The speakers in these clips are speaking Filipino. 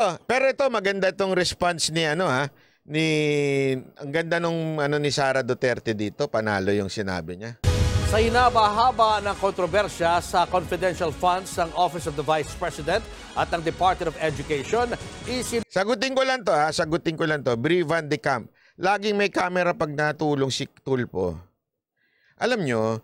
Oh, pero ito maganda itong response ni ano ha ni ang ganda nung ano ni Sara Duterte dito panalo yung sinabi niya. Sa hinaba-haba ng kontrobersya sa confidential funds ng Office of the Vice President at ng Department of Education, isin... Sagutin ko lang to ha, sagutin ko lang to. Brie Van de Camp, laging may camera pag natulong si Tulpo. Alam nyo,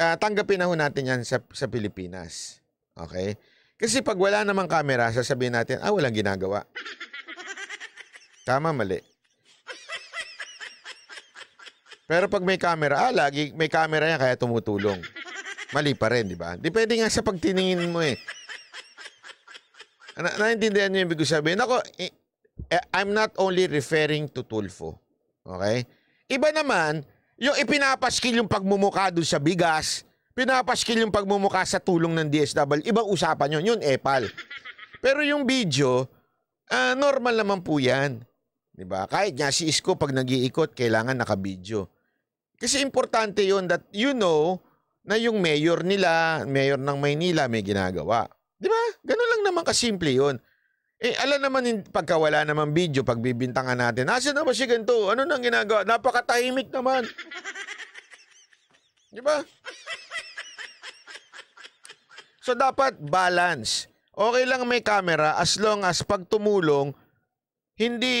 uh, tanggapin na ho natin yan sa, sa Pilipinas. Okay? Kasi pag wala namang camera, sasabihin natin, ah, walang ginagawa. Tama, mali. Pero pag may camera, ah, lagi may camera yan kaya tumutulong. Mali pa rin, di ba? Depende nga sa pagtiningin mo eh. Na naintindihan niyo yung ibig sabihin? Ako, eh, I'm not only referring to Tulfo. Okay? Iba naman, yung ipinapaskil yung pagmumukha doon sa bigas, pinapaskil yung pagmumukha sa tulong ng DSW. Ibang usapan yun, yun epal. Pero yung video, uh, normal naman po yan. ba? Diba? Kahit nga si Isko pag nag-iikot, kailangan naka-video. Kasi importante yun that you know na yung mayor nila, mayor ng Maynila, may ginagawa. Di ba? Ganun lang naman kasimple yun. Eh, alam naman, yung pagkawala naman video, pagbibintangan natin, nasa na ba si ganito? Ano nang ginagawa? Napakatahimik naman. Di ba? So dapat balance. Okay lang may camera as long as pag tumulong, hindi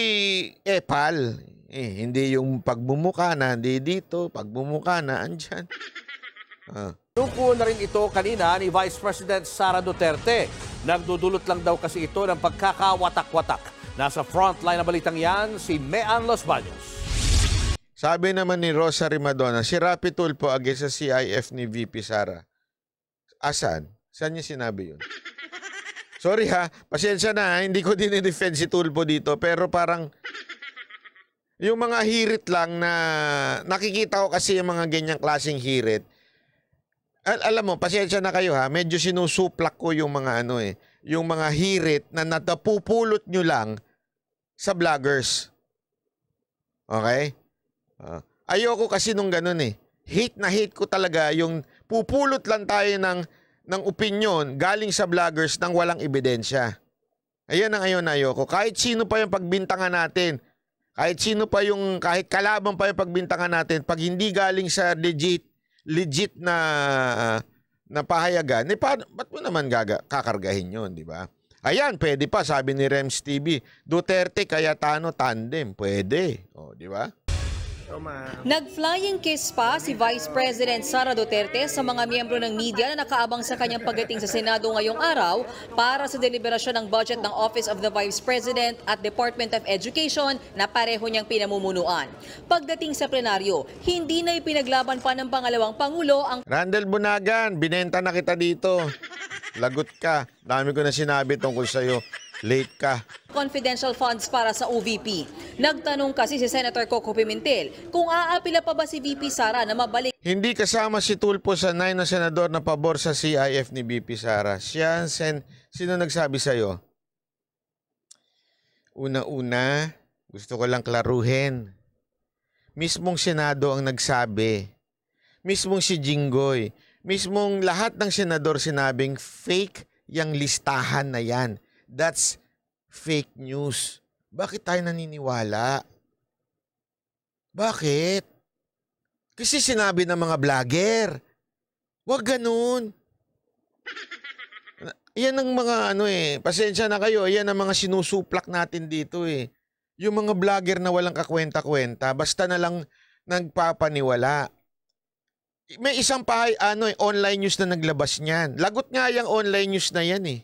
epal. Eh, hindi yung pagbumuka na, hindi dito, pagbumuka na, andyan. Ah. Tuko na rin ito kanina ni Vice President Sara Duterte. Nagdudulot lang daw kasi ito ng pagkakawatak-watak. Nasa frontline na balitang yan, si Mean Los Baños. Sabi naman ni Rosary Madonna, si Rapi po against sa CIF ni VP Sara. Asan? Saan niya sinabi yun? Sorry ha, pasensya na ha, hindi ko din i defend si Tulpo dito pero parang yung mga hirit lang na nakikita ko kasi yung mga ganyang klasing hirit. Al alam mo, pasensya na kayo ha, medyo sinusuplak ko yung mga ano eh, yung mga hirit na natapupulot nyo lang sa vloggers. Okay? Uh, ayoko kasi nung ganun eh. Hate na hate ko talaga yung pupulot lang tayo ng ng opinion galing sa vloggers nang walang ebidensya. Ayan ang ayon ayoko. Kahit sino pa yung pagbintangan natin, kahit sino pa yung, kahit kalaban pa yung pagbintangan natin, pag hindi galing sa legit, legit na, uh, na pahayagan, eh, pa, ba't mo naman gaga, kakargahin yon di ba? Ayan, pwede pa, sabi ni Rems TV, Duterte kaya Tano tandem, pwede. oh, di ba? Nag-flying kiss pa si Vice President Sara Duterte sa mga miyembro ng media na nakaabang sa kanyang pagdating sa Senado ngayong araw para sa deliberasyon ng budget ng Office of the Vice President at Department of Education na pareho niyang pinamumunuan. Pagdating sa plenaryo, hindi na ipinaglaban pa ng pangalawang Pangulo ang... Randall Bunagan, binenta na kita dito. Lagot ka. Dami ko na sinabi tungkol sa'yo. Late ka confidential funds para sa OVP. Nagtanong kasi si Senator Coco Pimentel kung aapila pa ba si VP Sara na mabalik. Hindi kasama si Tulpo sa 9 na senador na pabor sa CIF ni VP Sara. Siya, sen, sino nagsabi sa'yo? Una-una, gusto ko lang klaruhin. Mismong Senado ang nagsabi. Mismong si Jinggoy. Mismong lahat ng senador sinabing fake yung listahan na yan. That's fake news? Bakit tayo naniniwala? Bakit? Kasi sinabi ng mga vlogger. Huwag ganun. Yan ang mga ano eh, pasensya na kayo, yan ang mga sinusuplak natin dito eh. Yung mga vlogger na walang kakwenta-kwenta, basta na lang nagpapaniwala. May isang pahay, ano eh, online news na naglabas niyan. Lagot nga yung online news na yan eh.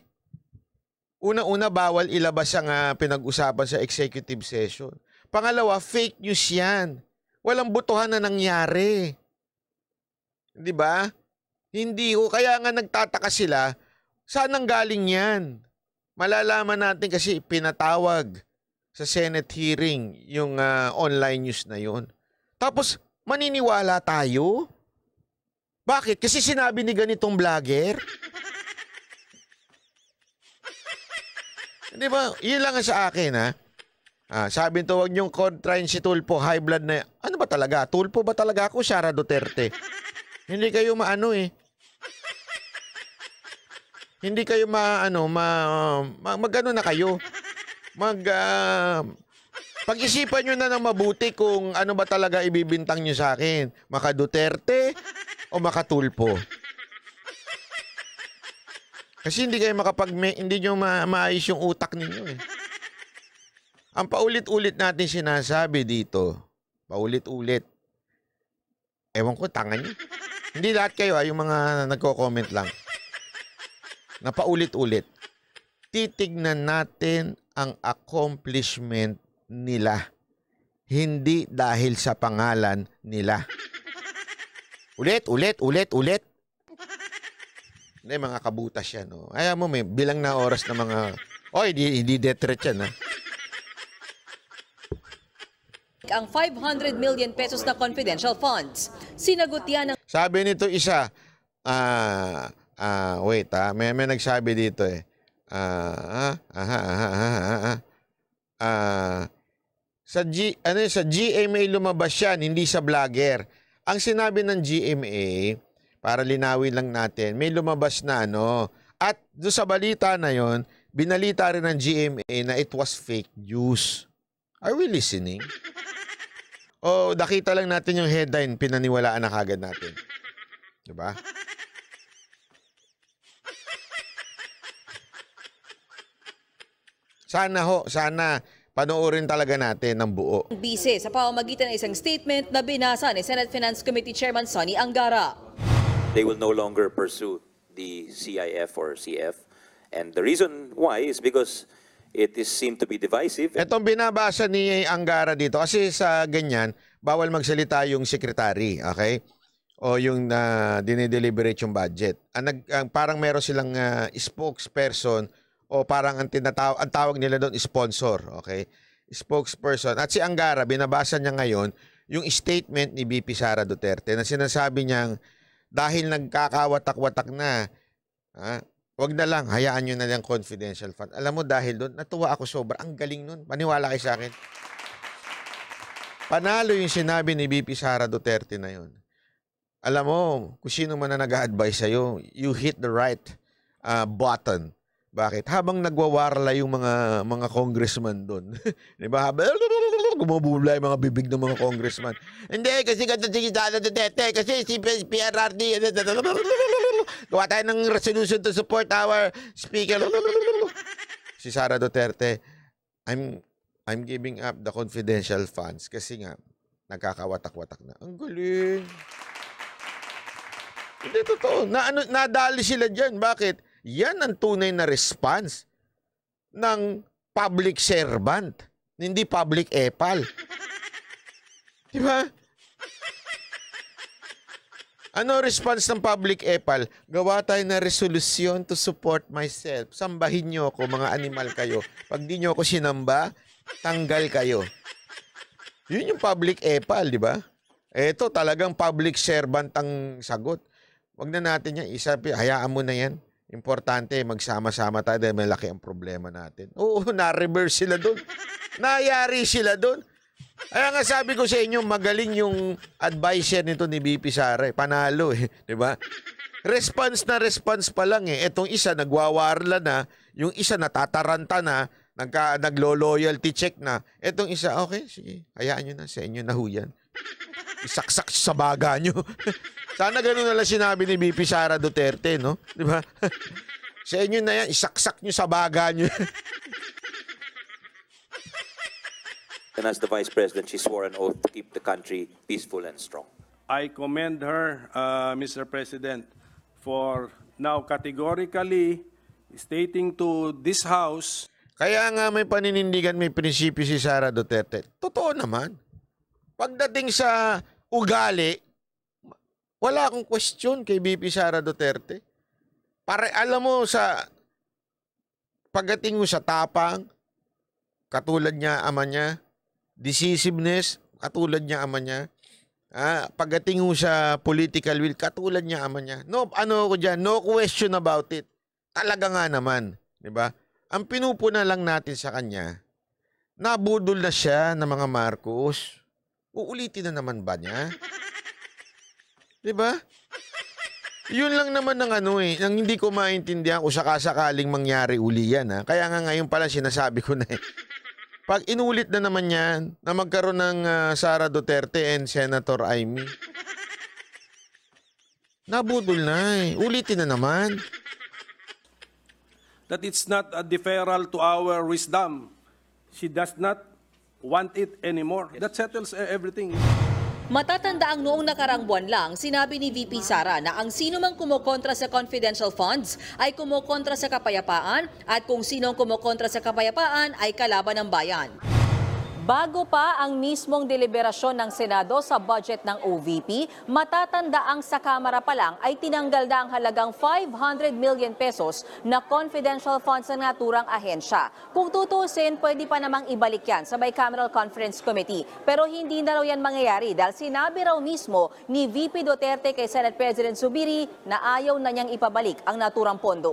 Una-una, bawal ilabas ang uh, pinag-usapan sa executive session. Pangalawa, fake news yan. Walang butuhan na nangyari. Di ba? Hindi ko. Kaya nga nagtataka sila, saan ang galing yan? Malalaman natin kasi pinatawag sa Senate hearing yung uh, online news na yun. Tapos, maniniwala tayo? Bakit? Kasi sinabi ni ganitong vlogger. Hindi ba? Yun lang sa akin, ha? Ah, sabi nito, huwag niyong kontrain si Tulpo, high blood na Ano ba talaga? Tulpo ba talaga ako, Sara Duterte? Hindi kayo maano eh. Hindi kayo maano, ma, ma magano na kayo. Mag, uh, pag-isipan nyo na ng mabuti kung ano ba talaga ibibintang nyo sa akin. Maka Duterte o maka Tulpo. Kasi hindi kayo makapag hindi niyo ma- maayos yung utak ninyo eh. Ang paulit-ulit natin sinasabi dito, paulit-ulit. Ewan ko, tanga niyo. hindi lahat kayo, ay ah, yung mga nagko-comment lang. Na paulit-ulit. Titignan natin ang accomplishment nila. Hindi dahil sa pangalan nila. Ulit, ulit, ulit, ulit. Hindi, mga kabutas yan. Oh. Ayaw mo, may bilang na oras ng mga... Oy, hindi, hindi detret yan. Ha? Ah. ang 500 million pesos na confidential funds. Sinagot yan ng... Sabi nito isa, ah, ah, wait ah, may, may nagsabi dito eh. Ah, ah, ah, ah, ah, ah, ah, ah, ah. ah sa G, ano yun, sa GMA lumabas yan, hindi sa vlogger. Ang sinabi ng GMA, para linawin lang natin, may lumabas na ano. At do sa balita na yon, binalita rin ng GMA na it was fake news. Are we listening? o oh, nakita lang natin yung headline, pinaniwalaan na kagad natin. Diba? Sana ho, sana panoorin talaga natin ng buo. Bise sa pamamagitan ng isang statement na binasa ni Senate Finance Committee Chairman Sonny Angara they will no longer pursue the CIF or CF. And the reason why is because it is seemed to be divisive. Itong binabasa ni Angara dito, kasi sa ganyan, bawal magsalita yung secretary, okay? O yung na uh, dinideliberate yung budget. Ang, nag, ang parang meron silang uh, spokesperson o parang ang, tinataw- ang tawag nila doon sponsor, okay? Spokesperson. At si Angara, binabasa niya ngayon yung statement ni BP Sara Duterte na sinasabi niyang dahil nagkakawatak-watak na, ha, wag na lang, hayaan nyo na lang confidential fund. Alam mo, dahil doon, natuwa ako sobra. Ang galing noon. Paniwala kayo sa akin. Panalo yung sinabi ni BP Sara Duterte na yun. Alam mo, kung sino man na nag-a-advise sa'yo, you hit the right uh, button. Bakit? Habang nagwawarla yung mga mga congressman doon. 'Di ba? gumubula yung mga bibig ng mga congressman. Hindi, kasi ganito si Dada Duterte, kasi si PRRD, gawa tayo ng resolution to support our speaker. si Sara Duterte, I'm I'm giving up the confidential funds kasi nga nagkakawatak-watak na. Ang galing. Hindi totoo. Na, ano, nadali sila diyan. Bakit? Yan ang tunay na response ng public servant. Hindi public epal. Di ba? Ano response ng public epal? Gawa tayo ng resolusyon to support myself. Sambahin nyo ako, mga animal kayo. Pag di nyo ako sinamba, tanggal kayo. Yun yung public epal, di ba? Eto talagang public servant ang sagot. Wag na natin yan. Isa, hayaan mo na yan. Importante, magsama-sama tayo dahil malaki ang problema natin. Oo, na-reverse sila doon. Nayari sila doon. Kaya nga sabi ko sa inyo, magaling yung adviser nito ni BP Sara. Eh. Panalo eh, di ba? Response na response pa lang eh. Etong isa nagwawarla na, yung isa natataranta na, nagka, naglo-loyalty check na. Etong isa, okay, sige, hayaan niyo na, sa inyo na ho Isaksak sa baga nyo. Sana ganun nalang sinabi ni BP Sara Duterte, no? Di ba? sa inyo na yan, isaksak nyo sa baga nyo. and as the Vice President, she swore an oath to keep the country peaceful and strong. I commend her, uh, Mr. President, for now categorically stating to this House. Kaya nga may paninindigan, may prinsipyo si Sara Duterte. Totoo naman. Pagdating sa ugali, wala akong question kay BP Sara Duterte. Para alam mo sa pagdating mo sa tapang, katulad niya ama niya, decisiveness, katulad niya ama niya, ah, pagdating mo sa political will, katulad niya ama niya. No, ano ko diyan, no question about it. Talaga nga naman, 'di ba? Ang pinupuna lang natin sa kanya, nabudol na siya ng mga Marcos Uulitin na naman ba niya? 'Di ba? Yun lang naman ng ano eh, nang hindi ko maintindihan kung sakasakaling mangyari uli yan ha. Kaya nga ngayon pala sinasabi ko na eh. Pag inulit na naman yan, na magkaroon ng uh, Sara Duterte and Senator Amy. Nabudol na eh. Ulitin na naman. That it's not a deferral to our wisdom. She does not want it anymore. That settles eh, everything. Matatanda ang noong nakarang buwan lang, sinabi ni VP Sara na ang sino mang kumukontra sa confidential funds ay kumukontra sa kapayapaan at kung sino ang kumukontra sa kapayapaan ay kalaban ng bayan. Bago pa ang mismong deliberasyon ng Senado sa budget ng OVP, matatanda ang sa Kamara pa lang ay tinanggal na ang halagang 500 million pesos na confidential funds ng naturang ahensya. Kung tutusin, pwede pa namang ibalik yan sa Bicameral Conference Committee. Pero hindi na raw yan mangyayari dahil sinabi raw mismo ni VP Duterte kay Senate President Subiri na ayaw na niyang ipabalik ang naturang pondo.